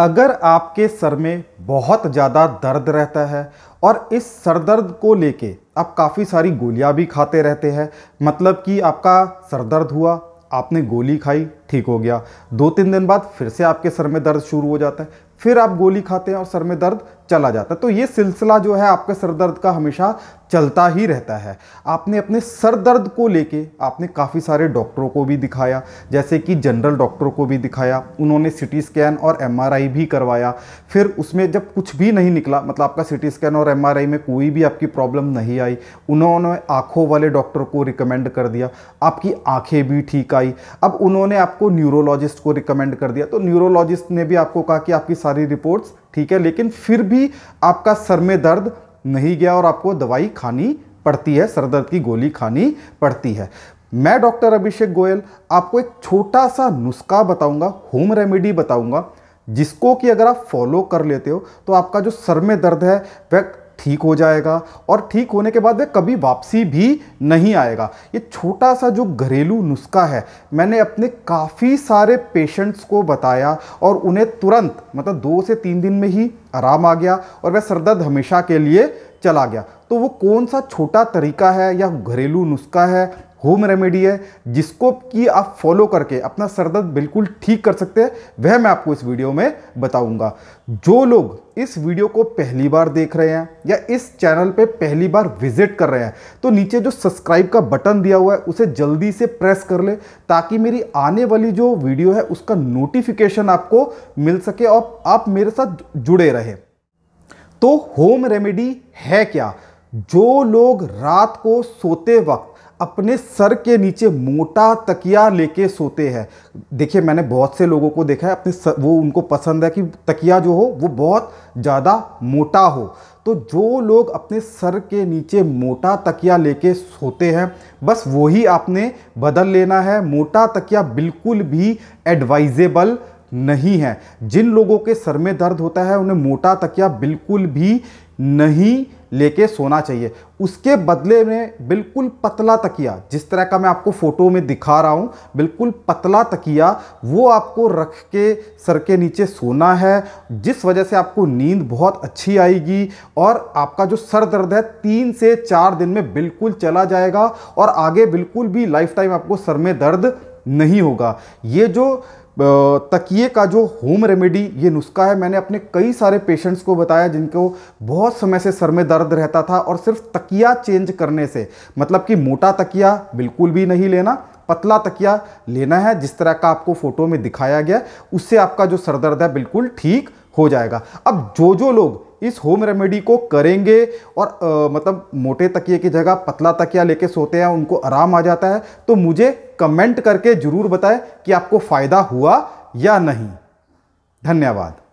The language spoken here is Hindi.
अगर आपके सर में बहुत ज़्यादा दर्द रहता है और इस सर दर्द को लेके आप काफ़ी सारी गोलियां भी खाते रहते हैं मतलब कि आपका सर दर्द हुआ आपने गोली खाई ठीक हो गया दो तीन दिन बाद फिर से आपके सर में दर्द शुरू हो जाता है फिर आप गोली खाते हैं और सर में दर्द चला जाता है तो ये सिलसिला जो है आपके सर दर्द का हमेशा चलता ही रहता है आपने अपने सर दर्द को लेके आपने काफ़ी सारे डॉक्टरों को भी दिखाया जैसे कि जनरल डॉक्टरों को भी दिखाया उन्होंने सिटी स्कैन और एमआरआई भी करवाया फिर उसमें जब कुछ भी नहीं निकला मतलब आपका सिटी स्कैन और एमआरआई में कोई भी आपकी प्रॉब्लम नहीं आई उन्होंने आँखों वाले डॉक्टर को रिकमेंड कर दिया आपकी आँखें भी ठीक आई अब उन्होंने आपको न्यूरोलॉजिस्ट को रिकमेंड कर दिया तो न्यूरोलॉजिस्ट ने भी आपको कहा कि आपकी सारी सारी रिपोर्ट्स ठीक है लेकिन फिर भी आपका सर में दर्द नहीं गया और आपको दवाई खानी पड़ती है सर दर्द की गोली खानी पड़ती है मैं डॉक्टर अभिषेक गोयल आपको एक छोटा सा नुस्खा बताऊंगा होम रेमेडी बताऊंगा जिसको कि अगर आप फॉलो कर लेते हो तो आपका जो सर में दर्द है वह ठीक हो जाएगा और ठीक होने के बाद वह कभी वापसी भी नहीं आएगा ये छोटा सा जो घरेलू नुस्खा है मैंने अपने काफ़ी सारे पेशेंट्स को बताया और उन्हें तुरंत मतलब दो से तीन दिन में ही आराम आ गया और वह सरदर्द हमेशा के लिए चला गया तो वो कौन सा छोटा तरीका है या घरेलू नुस्खा है होम रेमेडी है जिसको कि आप फॉलो करके अपना सर दर्द बिल्कुल ठीक कर सकते हैं वह मैं आपको इस वीडियो में बताऊंगा जो लोग इस वीडियो को पहली बार देख रहे हैं या इस चैनल पे पहली बार विजिट कर रहे हैं तो नीचे जो सब्सक्राइब का बटन दिया हुआ है उसे जल्दी से प्रेस कर ले ताकि मेरी आने वाली जो वीडियो है उसका नोटिफिकेशन आपको मिल सके और आप मेरे साथ जुड़े रहें तो होम रेमेडी है क्या जो लोग रात को सोते वक्त अपने सर के नीचे मोटा तकिया लेके सोते हैं देखिए मैंने बहुत से लोगों को देखा है अपने सर, वो उनको पसंद है कि तकिया जो हो वो बहुत ज़्यादा मोटा हो तो जो लोग अपने सर के नीचे मोटा तकिया लेके सोते हैं बस वही आपने बदल लेना है मोटा तकिया बिल्कुल भी एडवाइजेबल नहीं है जिन लोगों के सर में दर्द होता है उन्हें मोटा तकिया बिल्कुल भी नहीं लेके सोना चाहिए उसके बदले में बिल्कुल पतला तकिया जिस तरह का मैं आपको फ़ोटो में दिखा रहा हूँ बिल्कुल पतला तकिया वो आपको रख के सर के नीचे सोना है जिस वजह से आपको नींद बहुत अच्छी आएगी और आपका जो सर दर्द है तीन से चार दिन में बिल्कुल चला जाएगा और आगे बिल्कुल भी लाइफ टाइम आपको सर में दर्द नहीं होगा ये जो तकिए का जो होम रेमेडी ये नुस्खा है मैंने अपने कई सारे पेशेंट्स को बताया जिनको बहुत समय से सर में दर्द रहता था और सिर्फ तकिया चेंज करने से मतलब कि मोटा तकिया बिल्कुल भी नहीं लेना पतला तकिया लेना है जिस तरह का आपको फ़ोटो में दिखाया गया उससे आपका जो सर दर्द है बिल्कुल ठीक हो जाएगा अब जो जो लोग इस होम रेमेडी को करेंगे और आ, मतलब मोटे तकिए की जगह पतला तकिया लेके सोते हैं उनको आराम आ जाता है तो मुझे कमेंट करके ज़रूर बताएं कि आपको फ़ायदा हुआ या नहीं धन्यवाद